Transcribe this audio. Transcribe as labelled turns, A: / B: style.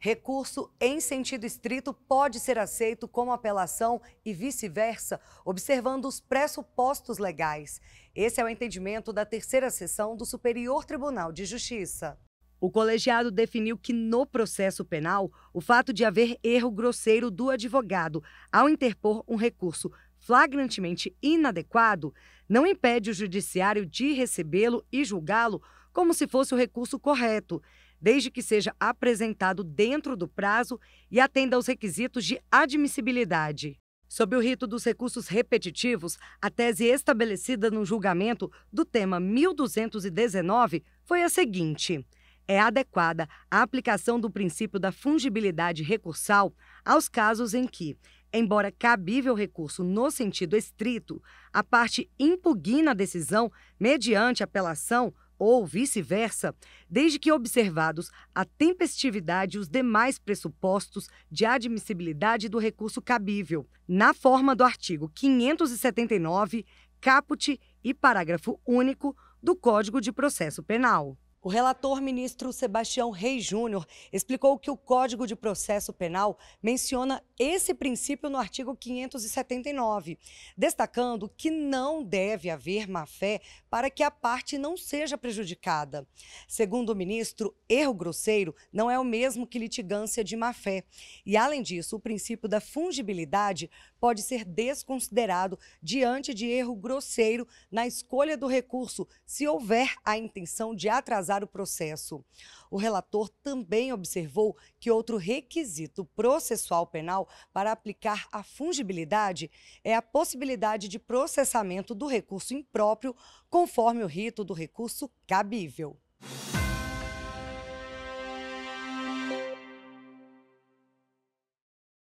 A: Recurso em sentido estrito pode ser aceito como apelação e vice-versa, observando os pressupostos legais. Esse é o entendimento da terceira sessão do Superior Tribunal de Justiça. O colegiado definiu que, no processo penal, o fato de haver erro grosseiro do advogado ao interpor um recurso flagrantemente inadequado não impede o judiciário de recebê-lo e julgá-lo como se fosse o recurso correto desde que seja apresentado dentro do prazo e atenda aos requisitos de admissibilidade. Sob o rito dos recursos repetitivos, a tese estabelecida no julgamento do tema 1219 foi a seguinte: é adequada a aplicação do princípio da fungibilidade recursal aos casos em que, embora cabível recurso no sentido estrito, a parte impugna a decisão mediante apelação ou vice-versa, desde que observados a tempestividade e os demais pressupostos de admissibilidade do recurso cabível, na forma do artigo 579, caput e parágrafo único do Código de Processo Penal. O relator ministro Sebastião Rei Júnior explicou que o Código de Processo Penal menciona esse princípio no artigo 579, destacando que não deve haver má-fé para que a parte não seja prejudicada. Segundo o ministro, erro grosseiro não é o mesmo que litigância de má-fé. E, além disso, o princípio da fungibilidade pode ser desconsiderado diante de erro grosseiro na escolha do recurso se houver a intenção de atrasar o processo. O relator também observou que outro requisito processual penal para aplicar a fungibilidade é a possibilidade de processamento do recurso impróprio, conforme o rito do recurso cabível.